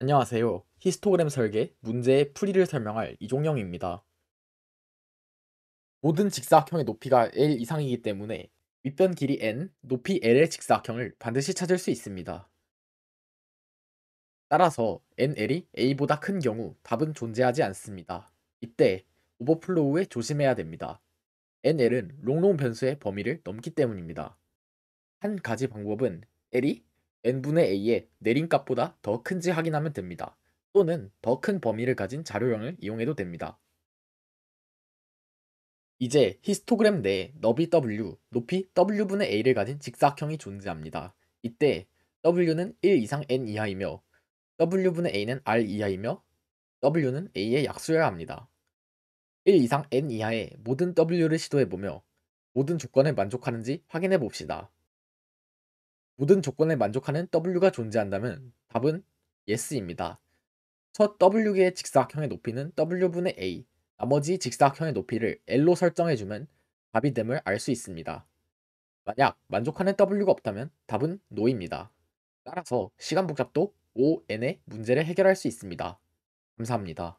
안녕하세요. 히스토그램 설계 문제의 풀이를 설명할 이종영입니다. 모든 직사각형의 높이가 L 이상이기 때문에 윗변 길이 N, 높이 L의 직사각형을 반드시 찾을 수 있습니다. 따라서 NL이 A보다 큰 경우 답은 존재하지 않습니다. 이때 오버플로우에 조심해야 됩니다. NL은 롱롱 변수의 범위를 넘기 때문입니다. 한 가지 방법은 L이 n분의 a의 내림값보다 더 큰지 확인하면 됩니다. 또는 더 큰 범위를 가진 자료형을 이용해도 됩니다. 이제 히스토그램 내 너비 w, 높이 w분의 a를 가진 직사각형이 존재합니다. 이때 w는 1 이상 n 이하이며 w분의 a는 r 이하이며 w는 a의 약수여야 합니다. 1 이상 n 이하의 모든 w를 시도해보며 모든 조건에 만족하는지 확인해봅시다. 모든 조건에 만족하는 W가 존재한다면 답은 yes입니다. 첫 W개의 직사각형의 높이는 W분의 A, 나머지 직사각형의 높이를 L로 설정해주면 답이 됨을 알 수 있습니다. 만약 만족하는 W가 없다면 답은 no입니다. 따라서 시간 복잡도 O, N의 문제를 해결할 수 있습니다. 감사합니다.